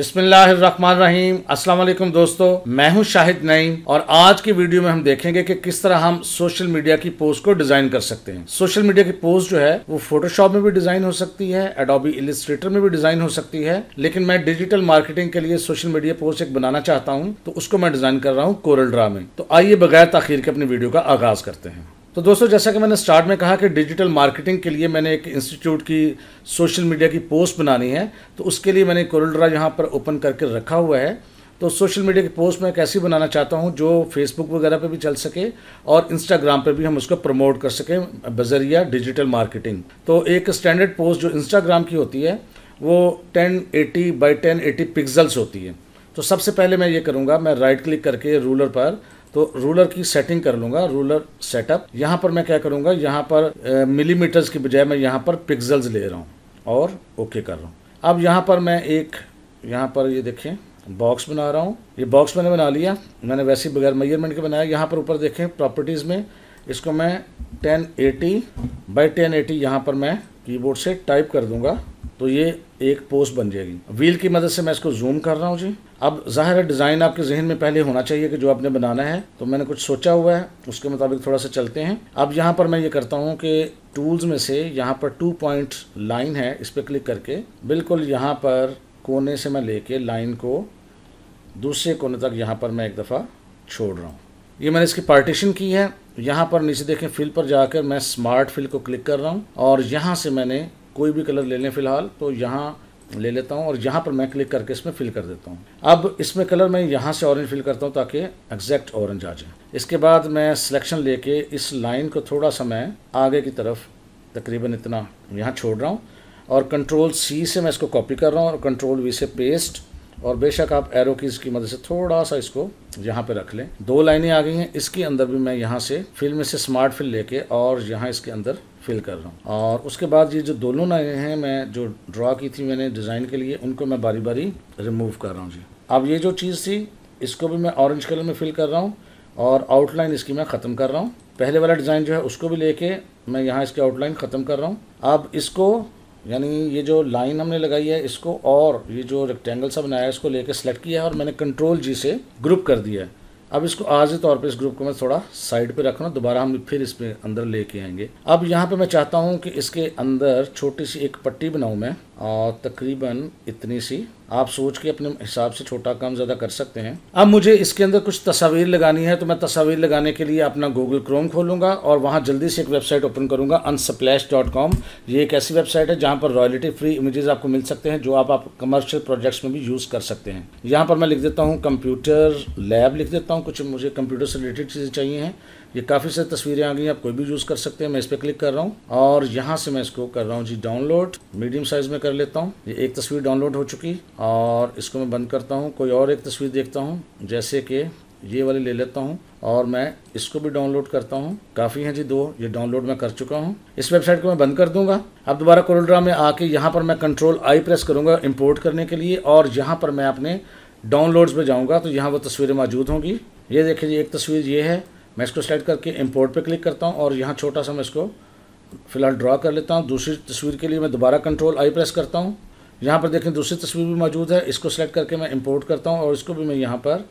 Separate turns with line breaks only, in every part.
बिस्मिल्लाहिर्रहमानिर्रहीम अस्सलाम वालेकुम दोस्तों मैं हूं शाहिद नईम और आज की वीडियो में हम देखेंगे कि किस तरह हम सोशल मीडिया की पोस्ट को डिजाइन कर सकते हैं सोशल मीडिया की पोस्ट जो है वो फोटोशॉप में भी डिजाइन हो सकती है एडोबी इलिस्ट्रेटर में भी डिजाइन हो सकती है लेकिन मैं डिजिटल मार्केटिंग के लिए सोशल मीडिया पोस्ट एक बनाना चाहता हूँ तो उसको मैं डिजाइन कर रहा हूँ कोरल ड्रा में तो आइए बगैर तखीर के अपनी वीडियो का आगाज करते हैं तो दोस्तों जैसा कि मैंने स्टार्ट में कहा कि डिजिटल मार्केटिंग के लिए मैंने एक इंस्टीट्यूट की सोशल मीडिया की पोस्ट बनानी है तो उसके लिए मैंने कोरलड्रा यहाँ पर ओपन करके रखा हुआ है तो सोशल मीडिया की पोस्ट मैं कैसी बनाना चाहता हूँ जो फेसबुक वगैरह पे भी चल सके और इंस्टाग्राम पे भी हम उसको प्रमोट कर सकें बजरिया डिजिटल मार्केटिंग तो एक स्टैंडर्ड पोस्ट जो इंस्टाग्राम की होती है वो ten eighty by eighty pixels होती है तो सबसे पहले मैं ये करूँगा मैं राइट क्लिक करके रूलर पर तो रूलर की सेटिंग कर लूँगा रूलर सेटअप यहाँ पर मैं क्या करूँगा यहाँ पर मिलीमीटर्स uh, की बजाय मैं यहाँ पर पिक्सल्स ले रहा हूँ और ओके okay कर रहा हूँ अब यहाँ पर मैं एक यहाँ पर ये यह देखें बॉक्स बना रहा हूँ ये बॉक्स मैंने बना लिया मैंने वैसे ही बगैर मेजरमेंट के बनाया यहाँ पर ऊपर देखें प्रॉपर्टीज़ में इसको मैं ten eighty by ten eighty यहाँ पर मैं कीबोर्ड से टाइप कर दूंगा तो ये एक पोस्ट बन जाएगी व्हील की मदद से मैं इसको जूम कर रहा हूँ जी अब ज़ाहिर है डिज़ाइन आपके जहन में पहले होना चाहिए कि जो आपने बनाना है तो मैंने कुछ सोचा हुआ है उसके मुताबिक थोड़ा सा चलते हैं अब यहाँ पर मैं ये करता हूँ कि टूल्स में से यहाँ पर टू पॉइंट लाइन है इस पर क्लिक करके बिल्कुल यहाँ पर कोने से मैं लेके लाइन को दूसरे कोने तक यहाँ पर मैं एक दफ़ा छोड़ रहा हूँ ये मैंने इसकी पार्टीशन की है यहाँ पर नीचे देखें फिल पर जाकर मैं स्मार्ट फिल को क्लिक कर रहा हूँ और यहाँ से मैंने कोई भी कलर ले लें फ़िलहाल तो यहाँ ले लेता हूँ और यहाँ पर मैं क्लिक करके इसमें फिल कर देता हूँ अब इसमें कलर मैं यहाँ से ऑरेंज फिल करता हूँ ताकि एग्जैक्ट ऑरेंज आ जाए इसके बाद मैं सिलेक्शन लेके इस लाइन को थोड़ा सा मैं आगे की तरफ तकरीबन इतना यहाँ छोड़ रहा हूँ और कंट्रोल सी से मैं इसको कॉपी कर रहा हूँ और कंट्रोल वी से पेस्ट और बेशक आप एरो की इसकी मदद से थोड़ा सा इसको यहाँ पे रख लें दो लाइनें आ गई हैं इसके अंदर भी मैं यहाँ से फिल्म में से स्मार्ट फिल लेके और यहाँ इसके अंदर फिल कर रहा हूँ और उसके बाद ये जो दोनों लाइनें हैं मैं जो ड्रा की थी मैंने डिज़ाइन के लिए उनको मैं बारी बारी रिमूव कर रहा हूँ जी अब ये जो चीज़ थी इसको भी मैं ऑरेंज कलर में फिल कर रहा हूँ और आउटलाइन इसकी मैं ख़त्म कर रहा हूँ पहले वाला डिज़ाइन जो है उसको भी लेके मैं यहाँ इसकी आउटलाइन ख़त्म कर रहा हूँ अब इसको यानी ये जो लाइन हमने लगाई है इसको और ये जो रेक्टेंगल सा बनाया है इसको लेके सेलेक्ट किया है और मैंने कंट्रोल जी से ग्रुप कर दिया है अब इसको आज तौर पे इस ग्रुप को मैं थोड़ा साइड पे रखना दोबारा हम फिर इसमें अंदर लेके आएंगे अब यहाँ पे मैं चाहता हूँ कि इसके अंदर छोटी सी एक पट्टी बनाऊँ मैं और तकरीबन इतनी सी आप सोच के अपने हिसाब से छोटा काम ज़्यादा कर सकते हैं अब मुझे इसके अंदर कुछ तस्वीर लगानी है तो मैं तस्वीर लगाने के लिए अपना गूगल क्रोम खोलूँगा और वहाँ जल्दी से एक वेबसाइट ओपन करूँगा अनसप्लैश डॉट कॉम ये एक ऐसी वेबसाइट है जहाँ पर रॉयल्टी फ्री इमेजेस आपको मिल सकते हैं जो आप, आप कमर्शियल प्रोजेक्ट्स में भी यूज़ कर सकते हैं यहाँ पर मैं लिख देता हूँ कंप्यूटर लैब लिख देता हूँ कुछ मुझे कंप्यूटर से रिलेटेड चीज़ें चाहिए हैं ये काफ़ी सारी तस्वीरें आ गई आप कोई भी यूज़ कर सकते हैं मैं इस पर क्लिक कर रहा हूँ और यहाँ से मैं इसको कर रहा हूँ जी डाउनलोड मीडियम साइज में कर लेता हूँ ये एक तस्वीर डाउनलोड हो चुकी और इसको मैं बंद करता हूँ कोई और एक तस्वीर देखता हूँ जैसे कि ये वाली ले लेता हूँ और मैं इसको भी डाउनलोड करता हूँ काफ़ी हैं जी दो ये डाउनलोड मैं कर चुका हूँ इस वेबसाइट को मैं बंद कर दूंगा अब दोबारा कोरोड्रा में आके यहाँ पर मैं कंट्रोल आई प्रेस करूँगा इम्पोर्ट करने के लिए और यहाँ पर मैं अपने डाउनलोड्स में जाऊँगा तो यहाँ वो तस्वीरें मौजूद होंगी ये देखिए एक तस्वीर ये है मैं इसको सेलेक्ट करके इम्पोर्ट पे क्लिक करता हूँ और यहाँ छोटा सा मैं इसको फ़िलहाल ड्रा कर लेता हूँ दूसरी तस्वीर के लिए मैं दोबारा कंट्रोल आई प्रेस करता हूँ यहाँ पर देखें दूसरी तस्वीर भी मौजूद है इसको सेलेक्ट करके मैं इम्पोर्ट करता हूँ और इसको भी मैं यहाँ पर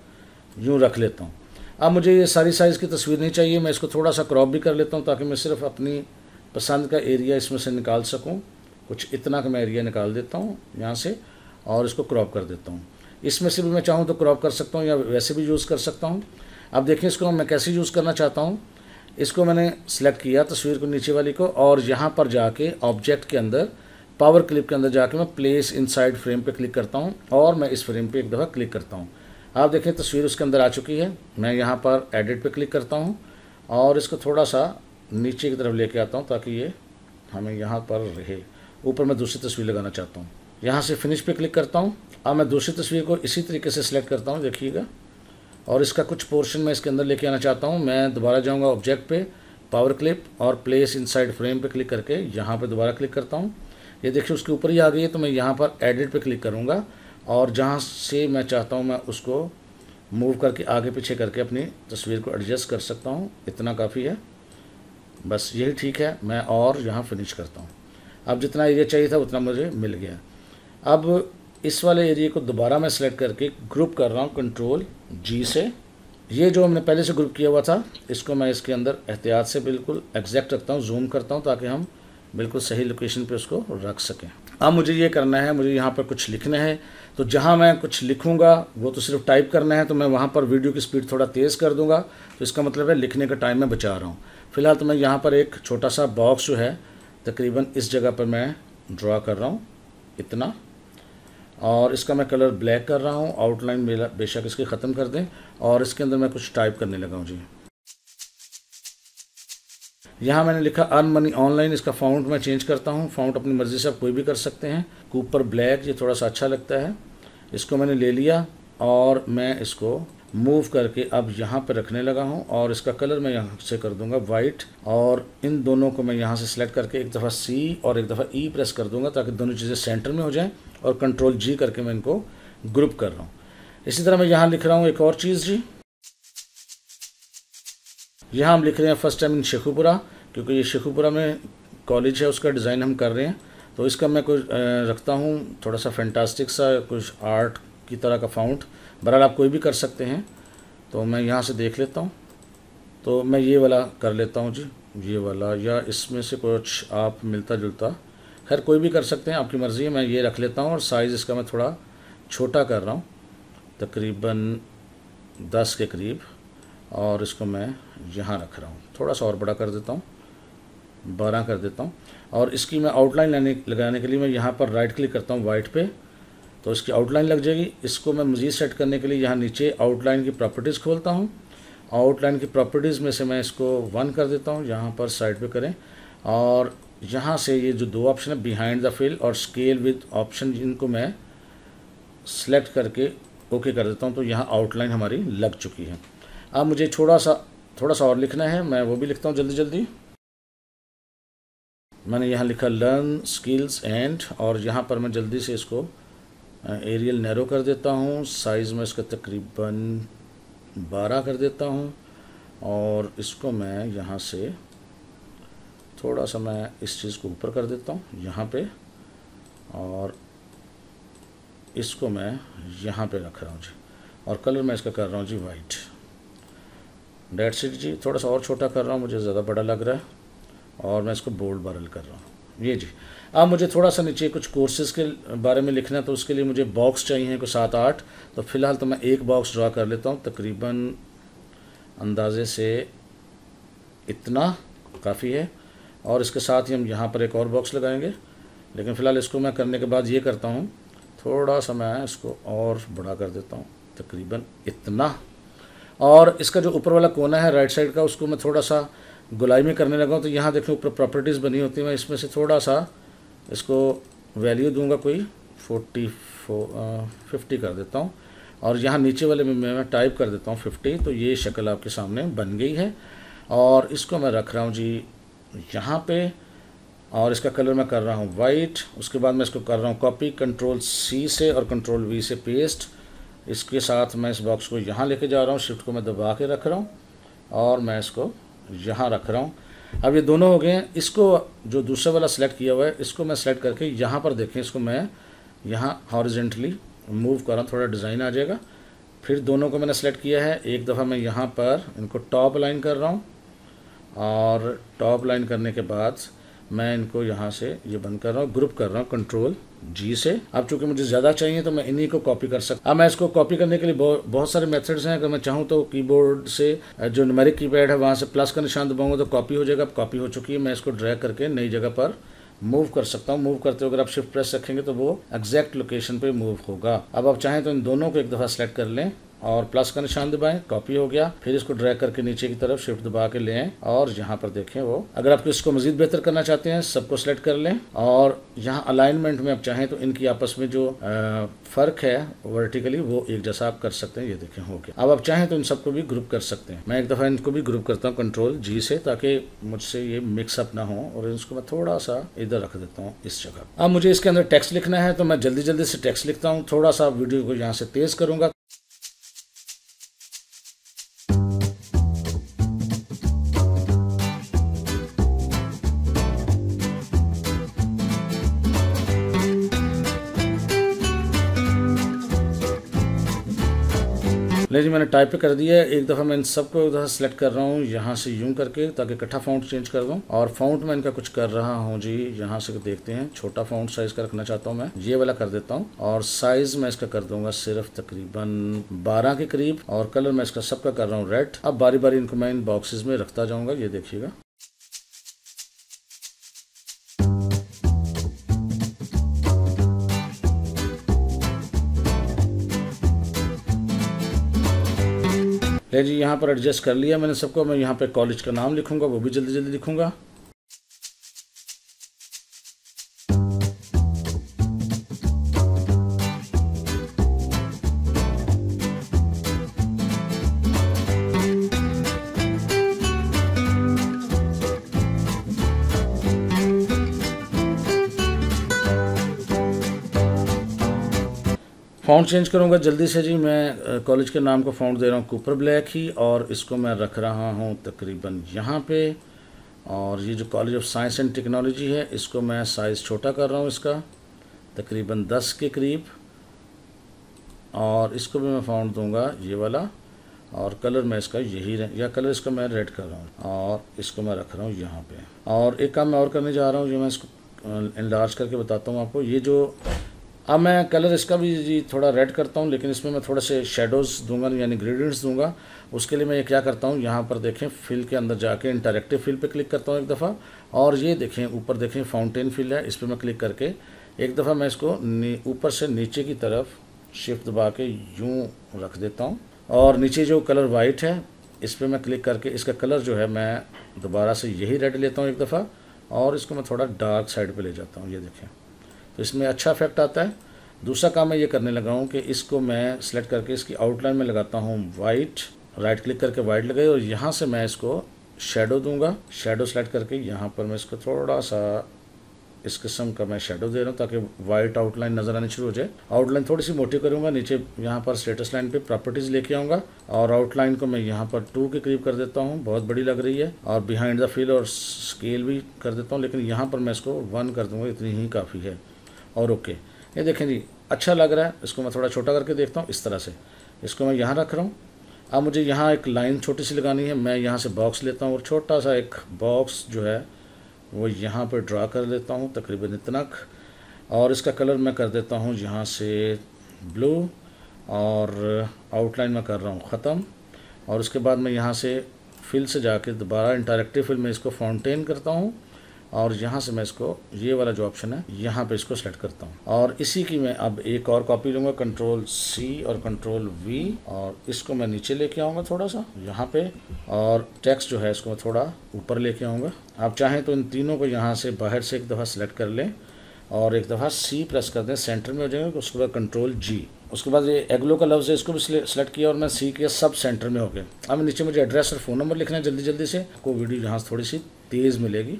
यूँ रख लेता हूँ अब मुझे ये सारी साइज़ की तस्वीर नहीं चाहिए मैं इसको थोड़ा सा क्रॉप भी कर लेता हूँ ताकि मैं सिर्फ अपनी पसंद का एरिया इसमें से निकाल सकूँ कुछ इतना का मैं एरिया निकाल देता हूँ यहाँ से और इसको क्रॉप कर देता हूँ इसमें से भी मैं चाहूँ तो क्रॉप कर सकता हूँ या वैसे भी यूज़ कर सकता हूँ अब देखें इसको मैं कैसे यूज़ करना चाहता हूँ इसको मैंने सेलेक्ट किया तस्वीर को नीचे वाली को और यहाँ पर जाके ऑब्जेक्ट के अंदर पावर क्लिप के अंदर जाके मैं प्लेस इनसाइड फ्रेम पे क्लिक करता हूँ और मैं इस फ्रेम पे एक दफ़ा क्लिक करता हूँ आप देखें तस्वीर उसके अंदर आ चुकी है मैं यहाँ पर एडिट पे क्लिक करता हूँ और इसको थोड़ा सा नीचे की तरफ लेके आता हूँ ताकि ये हमें यहाँ पर रहे ऊपर मैं दूसरी तस्वीर लगाना चाहता हूँ यहाँ से फिनिश पे क्लिक करता हूँ अब मैं दूसरी तस्वीर को इसी तरीके से सिलेक्ट करता हूँ देखिएगा और इसका कुछ पोर्शन मैं इसके अंदर लेके आना चाहता हूँ मैं दोबारा जाऊँगा ऑब्जेक्ट पे पावर क्लिप और प्लेस इनसाइड फ्रेम पे क्लिक करके यहाँ पे दोबारा क्लिक करता हूँ ये देखिए उसके ऊपर ही आ गई है तो मैं यहाँ पर एडिट पे क्लिक करूँगा और जहाँ से मैं चाहता हूँ मैं उसको मूव करके आगे पीछे करके अपनी तस्वीर को एडजस्ट कर सकता हूँ इतना काफ़ी है बस यही ठीक है मैं और यहाँ फिनिश करता हूँ अब जितना एरिया चाहिए था उतना मुझे मिल गया अब इस वाले एरिए को दोबारा मैं सेलेक्ट करके ग्रुप कर रहा हूँ कंट्रोल जी से ये जो हमने पहले से ग्रुप किया हुआ था इसको मैं इसके अंदर एहतियात से बिल्कुल एग्जैक्ट रखता हूँ जूम करता हूँ ताकि हम बिल्कुल सही लोकेशन पे उसको रख सकें अब हाँ, मुझे ये करना है मुझे यहाँ पर कुछ लिखना है तो जहाँ मैं कुछ लिखूँगा वो तो सिर्फ टाइप करना है तो मैं वहाँ पर वीडियो की स्पीड थोड़ा तेज़ कर दूँगा तो इसका मतलब है लिखने का टाइम मैं बचा रहा हूँ फ़िलहाल तो मैं यहाँ पर एक छोटा सा बॉक्स जो है तकरीबन इस जगह पर मैं ड्रा कर रहा हूँ इतना और इसका मैं कलर ब्लैक कर रहा हूँ आउटलाइन मेरा बेशक इसकी ख़त्म कर दें और इसके अंदर मैं कुछ टाइप करने लगा हूँ जी यहाँ मैंने लिखा अन मनी ऑनलाइन इसका फाउंट मैं चेंज करता हूँ फाउंट अपनी मर्ज़ी से आप कोई भी कर सकते हैं कूपर ब्लैक ये थोड़ा सा अच्छा लगता है इसको मैंने ले लिया और मैं इसको मूव करके अब यहाँ पर रखने लगा हूँ और इसका कलर मैं यहाँ से कर दूंगा वाइट और इन दोनों को मैं यहाँ से सिलेक्ट करके एक दफ़ा सी और एक दफ़ा ई e प्रेस कर दूंगा ताकि दोनों चीज़ें सेंटर में हो जाएं और कंट्रोल जी करके मैं इनको ग्रुप कर रहा हूँ इसी तरह मैं यहाँ लिख रहा हूँ एक और चीज़ जी यहाँ हम लिख रहे हैं फर्स्ट टाइम इन शेखुपुरा क्योंकि ये शेखुपुरा में कॉलेज है उसका डिज़ाइन हम कर रहे हैं तो इसका मैं कुछ रखता हूँ थोड़ा सा फैंटास्टिक सा कुछ आर्ट की तरह का फाउंट बहरहाल आप कोई भी कर सकते हैं तो मैं यहाँ से देख लेता हूँ तो मैं ये वाला कर लेता हूँ जी ये वाला या इसमें से कुछ आप मिलता जुलता खैर कोई भी कर सकते हैं आपकी मर्ज़ी है मैं ये रख लेता हूँ और साइज़ इसका मैं थोड़ा छोटा कर रहा हूँ तकरीबन दस के करीब और इसको मैं यहाँ रख रहा हूँ थोड़ा सा और बड़ा कर देता हूँ बारह कर देता हूँ और इसकी मैं आउटलाइन लेने लगाने के लिए मैं यहाँ पर राइट क्लिक करता हूँ वाइट पे तो इसकी आउटलाइन लग जाएगी इसको मैं मज़ीद सेट करने के लिए यहाँ नीचे आउटलाइन की प्रॉपर्टीज़ खोलता हूँ आउटलाइन की प्रॉपर्टीज़ में से मैं इसको वन कर देता हूँ यहाँ पर साइड पे करें और यहाँ से ये जो दो ऑप्शन है बिहाइंड द फील्ड और स्केल विद ऑप्शन जिनको मैं सेलेक्ट करके ओके कर देता हूँ तो यहाँ आउटलाइन हमारी लग चुकी है अब मुझे थोड़ा सा थोड़ा सा और लिखना है मैं वो भी लिखता हूँ जल्दी जल्दी मैंने यहाँ लिखा लर्न स्किल्स एंड और यहाँ पर मैं जल्दी से इसको एरियल नैरो कर देता हूँ साइज़ में इसका तकरीबन बारह कर देता हूँ और इसको मैं यहाँ से थोड़ा सा मैं इस चीज़ को ऊपर कर देता हूँ यहाँ पे और इसको मैं यहाँ पे रख रहा हूँ जी और कलर मैं इसका कर रहा हूँ जी वाइट डेट सीट जी थोड़ा सा और छोटा कर रहा हूँ मुझे ज़्यादा बड़ा लग रहा है और मैं इसको बोल्ड बरल कर रहा हूँ ये जी अब मुझे थोड़ा सा नीचे कुछ कोर्सेज़ के बारे में लिखना है तो उसके लिए मुझे बॉक्स चाहिए कुछ सात आठ तो फ़िलहाल तो मैं एक बॉक्स ड्रा कर लेता हूँ तकरीबन अंदाजे से इतना काफ़ी है और इसके साथ ही हम यहाँ पर एक और बॉक्स लगाएंगे लेकिन फ़िलहाल इसको मैं करने के बाद ये करता हूँ थोड़ा सा मैं इसको और बड़ा कर देता हूँ तकरीबन इतना और इसका जो ऊपर वाला कोना है राइट साइड का उसको मैं थोड़ा सा गुलाई में करने लगा तो यहाँ देखो ऊपर प्रॉपर्टीज़ बनी होती हैं मैं इसमें से थोड़ा सा इसको वैल्यू दूंगा कोई फोर्टी फो फिफ्टी कर देता हूँ और यहाँ नीचे वाले में मैं टाइप कर देता हूँ फिफ्टी तो ये शक्ल आपके सामने बन गई है और इसको मैं रख रहा हूँ जी यहाँ पे और इसका कलर मैं कर रहा हूँ वाइट उसके बाद मैं इसको कर रहा हूँ कॉपी कंट्रोल सी से और कंट्रोल वी से पेस्ट इसके साथ मैं इस बॉक्स को यहाँ लेके जा रहा हूँ शिफ्ट को मैं दबा के रख रहा हूँ और मैं इसको यहाँ रख रहा हूँ अब ये दोनों हो गए हैं इसको जो दूसरा वाला सेलेक्ट किया हुआ है इसको मैं सेलेक्ट करके यहाँ पर देखें इसको मैं यहाँ हॉरिजेंटली मूव कर रहा हूँ थोड़ा डिज़ाइन आ जाएगा फिर दोनों को मैंने सेलेक्ट किया है एक दफ़ा मैं यहाँ पर इनको टॉप लाइन कर रहा हूँ और टॉप लाइन करने के बाद मैं इनको यहाँ से ये बंद कर रहा हूँ ग्रुप कर रहा हूँ कंट्रोल जी से अब चूंकि मुझे ज़्यादा चाहिए तो मैं इन्हीं को कॉपी कर सकता अब मैं इसको कॉपी करने के लिए बहुत, सारे मेथड्स हैं अगर मैं चाहूँ तो कीबोर्ड से जो न्यूमेरिक कीपैड है वहाँ से प्लस का निशान दबाऊंगा तो कॉपी हो जाएगा अब कॉपी हो चुकी है मैं इसको ड्रैग करके नई जगह पर मूव कर सकता हूँ मूव करते हुए अगर आप शिफ्ट प्रेस रखेंगे तो वो एग्जैक्ट लोकेशन पे मूव होगा अब आप चाहें तो इन दोनों को एक दफ़ा सेलेक्ट कर लें और प्लस का निशान दबाएं कॉपी हो गया फिर इसको ड्रैग करके नीचे की तरफ शिफ्ट दबा के ले और यहाँ पर देखें वो अगर आप इसको मजीद बेहतर करना चाहते हैं सबको सेलेक्ट कर लें और यहाँ अलाइनमेंट में आप चाहें तो इनकी आपस में जो आ, फर्क है वर्टिकली वो एक जैसा आप कर सकते हैं ये देखें हो गया अब आप चाहें तो इन सबको भी ग्रुप कर सकते हैं मैं एक दफ़ा इनको भी ग्रुप करता हूँ कंट्रोल जी से ताकि मुझसे ये मिक्सअप ना हो और इसको मैं थोड़ा सा इधर रख देता हूँ इस जगह अब मुझे इसके अंदर टैक्स लिखना है तो मैं जल्दी जल्दी से टैक्स लिखता हूँ थोड़ा सा वीडियो को यहाँ से तेज़ करूँगा ले जी मैंने टाइप पे कर दिया है एक दफ़ा मैं इन सबको एक दफ़ा सेलेक्ट कर रहा हूँ यहाँ से यूं करके ताकि इकट्ठा फाउंट चेंज कर दूँ और फाउंट मैं इनका कुछ कर रहा हूँ जी यहाँ से देखते हैं छोटा फाउंट साइज का रखना चाहता हूँ मैं ये वाला कर देता हूँ और साइज मैं इसका कर दूंगा सिर्फ तकरीबन बारह के करीब और कलर मैं इसका सबका कर रहा हूँ रेड अब बारी बारी इनको मैं इन बॉक्सेज में रखता जाऊंगा ये देखिएगा ले जी यहाँ पर एडजस्ट कर लिया मैंने सबको मैं यहाँ पे कॉलेज का नाम लिखूँगा वो भी जल्दी जल्दी लिखूँगा फाउंड चेंज करूँगा जल्दी से जी मैं कॉलेज के नाम का फाउंड दे रहा हूँ कूपर ब्लैक ही और इसको मैं रख रहा हूँ तकरीबन यहाँ पे और ये जो college of science and technology है इसको मैं साइज़ छोटा कर रहा हूँ इसका तकरीबन दस के करीब और इसको भी मैं फाउंड दूँगा ये वाला और कलर मैं इसका यही या कलर इसका मैं रेड कर रहा हूँ और इसको मैं रख रहा हूँ यहाँ पर और एक काम मैं और करने जा रहा हूँ जो मैं इसको इनलार्ज करके बताता हूँ आपको ये जो अब मैं कलर इसका भी जी थोड़ा रेड करता हूँ लेकिन इसमें मैं थोड़े से शेडोज़ दूंगा यानी ग्रेडियंट्स दूंगा उसके लिए मैं ये क्या करता हूँ यहाँ पर देखें फिल के अंदर जाके इंटरेक्टिव फिल पे क्लिक करता हूँ एक दफ़ा और ये देखें ऊपर देखें फाउंटेन फिल है इस पर मैं क्लिक करके एक दफ़ा मैं इसको ऊपर से नीचे की तरफ शिफ्ट दबा के यूँ रख देता हूँ और नीचे जो कलर वाइट है इस पर मैं क्लिक करके इसका कलर जो है मैं दोबारा से यही रेड लेता हूँ एक दफ़ा और इसको मैं थोड़ा डार्क साइड पर ले जाता हूँ ये देखें तो इसमें अच्छा इफेक्ट आता है दूसरा काम मैं ये करने लगा हूँ कि इसको मैं सिलेक्ट करके इसकी आउटलाइन में लगाता हूँ वाइट राइट क्लिक करके वाइट लगाई और यहाँ से मैं इसको शेडो दूंगा शेडो सेलेक्ट करके यहाँ पर मैं इसको थोड़ा सा इस किस्म का मैं शेडो दे रहा हूँ ताकि वाइट आउटलाइन नज़र आनी शुरू हो जाए आउटलाइन थोड़ी सी मोटी करूँगा नीचे यहाँ पर स्टेटस लाइन पे प्रॉपर्टीज़ लेके आऊँगा और आउटलाइन को मैं यहाँ पर टू के करीब कर देता हूँ बहुत बड़ी लग रही है और बिहाइंड द फील और स्केल भी कर देता हूँ लेकिन यहाँ पर मैं इसको वन कर दूँगा इतनी ही काफ़ी है और ओके ये देखें जी अच्छा लग रहा है इसको मैं थोड़ा छोटा करके देखता हूँ इस तरह से इसको मैं यहाँ रख रहा हूँ अब मुझे यहाँ एक लाइन छोटी सी लगानी है मैं यहाँ से बॉक्स लेता हूँ और छोटा सा एक बॉक्स जो है वो यहाँ पर ड्रा कर लेता हूँ तकरीबन इतना और इसका कलर मैं कर देता हूँ यहाँ से ब्लू और आउटलाइन में कर रहा हूँ ख़त्म और उसके बाद मैं यहाँ से फिल से जाके दोबारा इंटरेक्टिव फिल में इसको फाउंटेन करता हूँ और यहाँ से मैं इसको ये वाला जो ऑप्शन है यहाँ पे इसको सेलेक्ट करता हूँ और इसी की मैं अब एक और कॉपी लूंगा कंट्रोल सी और कंट्रोल वी और इसको मैं नीचे लेके आऊँगा थोड़ा सा यहाँ पे और टेक्स्ट जो है इसको थोड़ा ऊपर लेके आऊँगा आप चाहें तो इन तीनों को यहाँ से बाहर से एक दफ़ा सेलेक्ट कर लें और एक दफ़ा सी प्रेस कर दें सेंटर में हो जाएंगे उसके बाद कंट्रोल जी उसके बाद ये एग्लो का लफ्ज़ है इसको भी सेलेक्ट किया और मैं सी के सब सेंटर में हो गया अब नीचे मुझे एड्रेस और फ़ोन नंबर लिखना है जल्दी जल्दी से आपको वीडियो यहाँ से थोड़ी सी तेज़ मिलेगी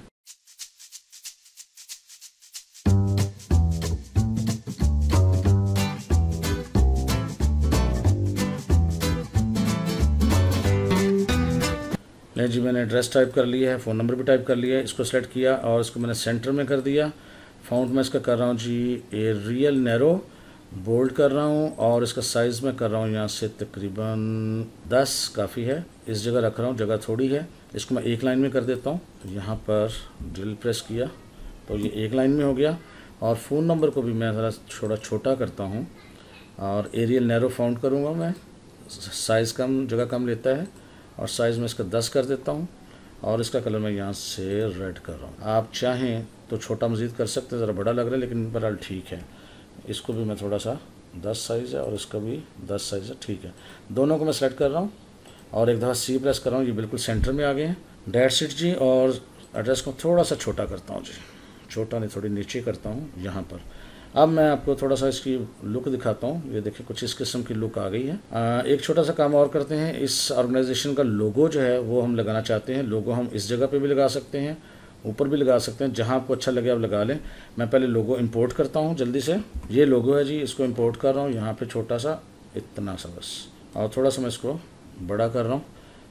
ले जी मैंने एड्रेस टाइप कर लिया है फ़ोन नंबर भी टाइप कर लिया है इसको सेलेक्ट किया और इसको मैंने सेंटर में कर दिया फाउंट मैं इसका कर रहा हूँ जी ए रियल नैरो बोल्ड कर रहा हूँ और इसका साइज़ मैं कर रहा हूँ यहाँ से तकरीबन दस काफ़ी है इस जगह रख रहा हूँ जगह थोड़ी है इसको मैं एक लाइन में कर देता हूँ यहाँ पर ड्रिल प्रेस किया तो ये एक लाइन में हो गया और फ़ोन नंबर को भी मैं ज़रा छोटा छोटा करता हूँ और एरियल नैरो फाउंड करूँगा मैं साइज़ कम जगह कम लेता है और साइज़ में इसका दस कर देता हूँ और इसका कलर मैं यहाँ से रेड कर रहा हूँ आप चाहें तो छोटा मज़ीद कर सकते हैं ज़रा बड़ा लग रहा है लेकिन बहरहाल ठीक है इसको भी मैं थोड़ा सा दस साइज़ है और इसका भी दस साइज़ है ठीक है दोनों को मैं सेलेक्ट कर रहा हूँ और एक दफ़ा सी प्रेस कर रहा हूँ ये बिल्कुल सेंटर में आ गए हैं डेट सीट जी और एड्रेस को थोड़ा सा छोटा करता हूँ जी छोटा नहीं थोड़ी नीचे करता हूँ यहाँ पर अब मैं आपको थोड़ा सा इसकी लुक दिखाता हूँ ये देखिए कुछ इस किस्म की लुक आ गई है आ, एक छोटा सा काम और करते हैं इस ऑर्गेनाइजेशन का लोगो जो है वो हम लगाना चाहते हैं लोगो हम इस जगह पे भी लगा सकते हैं ऊपर भी लगा सकते हैं जहाँ आपको अच्छा लगे आप लगा लें मैं पहले लोगो इम्पोर्ट करता हूँ जल्दी से ये लोगो है जी इसको इम्पोर्ट कर रहा हूँ यहाँ पर छोटा सा इतना सा बस और थोड़ा सा मैं इसको बड़ा कर रहा हूँ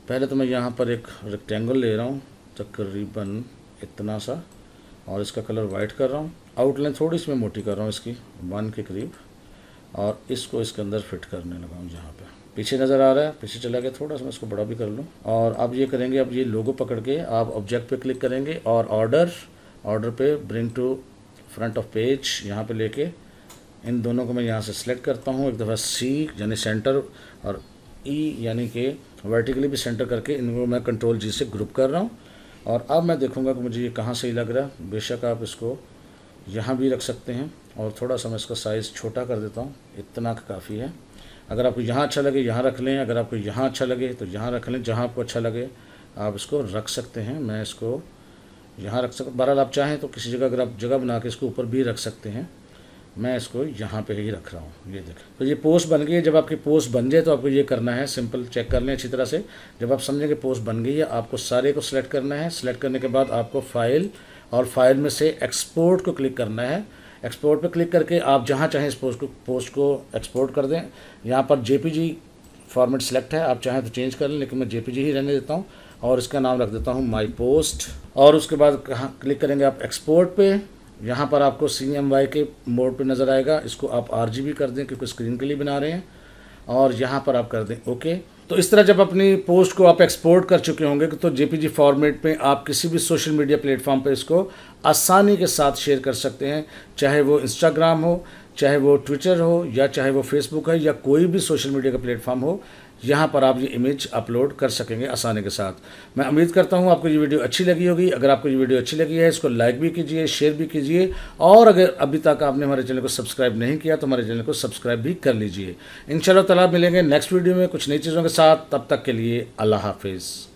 पहले तो मैं यहाँ पर एक रेक्टेंगल ले रहा हूँ तकरीबन इतना सा और इसका कलर वाइट कर रहा हूँ आउटलाइन थोड़ी सी मैं मोटी कर रहा हूँ इसकी वन के करीब और इसको इसके अंदर फिट करने लगा हूँ जहाँ पर पीछे नज़र आ रहा है पीछे चला गया थोड़ा सा मैं इसको बड़ा भी कर लूँ और अब ये करेंगे अब ये लोगो पकड़ के आप ऑब्जेक्ट पे क्लिक करेंगे और ऑर्डर ऑर्डर पे bring to front of page यहाँ पे लेके इन दोनों को मैं यहाँ से सिलेक्ट करता हूँ एक दफ़ा सी यानी सेंटर और ई e, यानी कि वर्टिकली भी सेंटर करके इनको मैं कंट्रोल जी से ग्रुप कर रहा हूँ और अब मैं देखूँगा कि मुझे ये कहाँ सही लग रहा है बेशक आप इसको यहाँ भी रख सकते हैं और थोड़ा सा मैं इसका साइज़ छोटा कर देता हूँ इतना काफ़ी है अगर आपको यहाँ अच्छा लगे यहाँ रख लें अगर आपको यहाँ अच्छा लगे तो यहाँ रख लें जहाँ आपको अच्छा लगे आप इसको रख सकते हैं मैं इसको यहाँ रख सकता बहरहाल आप चाहें तो किसी जगह अगर आप जगह बना के इसको ऊपर भी रख सकते हैं मैं इसको यहाँ पे ही रख रहा हूँ ये देख तो ये पोस्ट बन गई है जब आपकी पोस्ट बन जाए तो आपको ये करना है सिंपल चेक कर लें अच्छी तरह से जब आप समझेंगे पोस्ट बन गई है आपको सारे को सिलेक्ट करना है सिलेक्ट करने के बाद आपको फाइल और फाइल में से एक्सपोर्ट को क्लिक करना है एक्सपोर्ट पर क्लिक करके आप जहाँ चाहें इस पोस्ट को पोस्ट को एक्सपोर्ट कर दें यहाँ पर जे फॉर्मेट सेलेक्ट है आप चाहें तो चेंज कर लें लेकिन मैं जे ही रहने देता हूँ और इसका नाम रख देता हूँ माई पोस्ट और उसके बाद कहाँ क्लिक करेंगे आप एक्सपोर्ट पे यहाँ पर आपको C M Y K mode पे नज़र आएगा इसको आप आर जी बी कर दें क्योंकि स्क्रीन के लिए बना रहे हैं और यहाँ पर आप कर दें ओके तो इस तरह जब अपनी पोस्ट को आप एक्सपोर्ट कर चुके होंगे तो जेपीजी फॉर्मेट में आप किसी भी सोशल मीडिया प्लेटफॉर्म पर इसको आसानी के साथ शेयर कर सकते हैं चाहे वो इंस्टाग्राम हो चाहे वो ट्विटर हो या चाहे वो फेसबुक है या कोई भी सोशल मीडिया का प्लेटफॉर्म हो यहाँ पर आप ये इमेज अपलोड कर सकेंगे आसानी के साथ मैं उम्मीद करता हूँ आपको ये वीडियो अच्छी लगी होगी अगर आपको ये वीडियो अच्छी लगी है इसको लाइक भी कीजिए शेयर भी कीजिए और अगर अभी तक आपने हमारे चैनल को सब्सक्राइब नहीं किया तो हमारे चैनल को सब्सक्राइब भी कर लीजिए इन शाला मिलेंगे नेक्स्ट वीडियो में कुछ नई चीज़ों के साथ तब तक के लिए अल्लाह हाफिज़